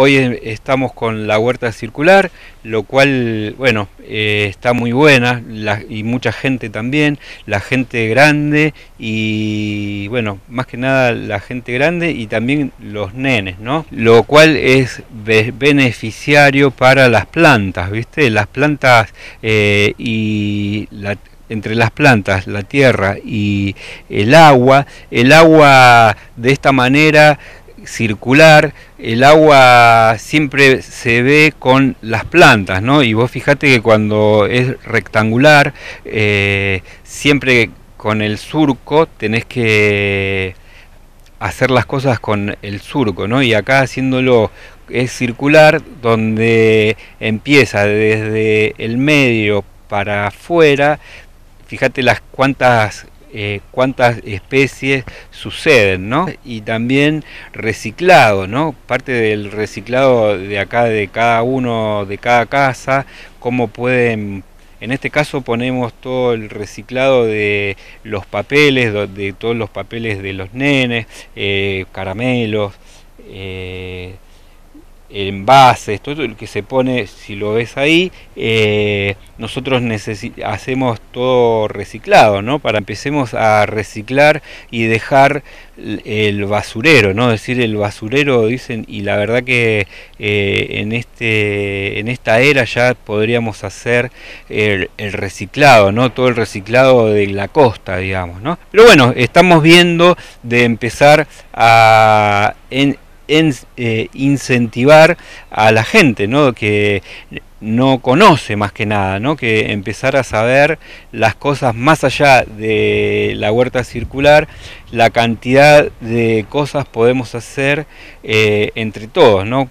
Hoy estamos con la huerta circular, lo cual, bueno, eh, está muy buena y mucha gente también, la gente grande y, bueno, más que nada la gente grande y también los nenes, ¿no? Lo cual es beneficiario para las plantas, ¿viste? Las plantas eh, y entre las plantas, la tierra y el agua. El agua de esta manera circular, el agua siempre se ve con las plantas, ¿no? Y vos fijate que cuando es rectangular, eh, siempre con el surco tenés que hacer las cosas con el surco, ¿no? Y acá haciéndolo es circular, donde empieza desde el medio para afuera, fíjate las cuantas eh, cuántas especies suceden, ¿no? Y también reciclado, ¿no? Parte del reciclado de acá, de cada uno, de cada casa, como pueden en este caso ponemos todo el reciclado de los papeles, de todos los papeles de los nenes, eh, caramelos, eh, envases, todo lo que se pone, si lo ves ahí, eh, nosotros hacemos todo reciclado, ¿no? Para empecemos a reciclar y dejar el basurero, ¿no? Es decir, el basurero, dicen, y la verdad que eh, en, este, en esta era ya podríamos hacer el, el, reciclado, ¿no? Todo el reciclado de la costa, digamos, ¿no? Pero bueno, estamos viendo de empezar a... En, eh, incentivar a la gente, ¿no? Que no conoce más que nada, ¿no? Que empezar a saber las cosas más allá de la huerta circular, la cantidad de cosas podemos hacer eh, entre todos, ¿no?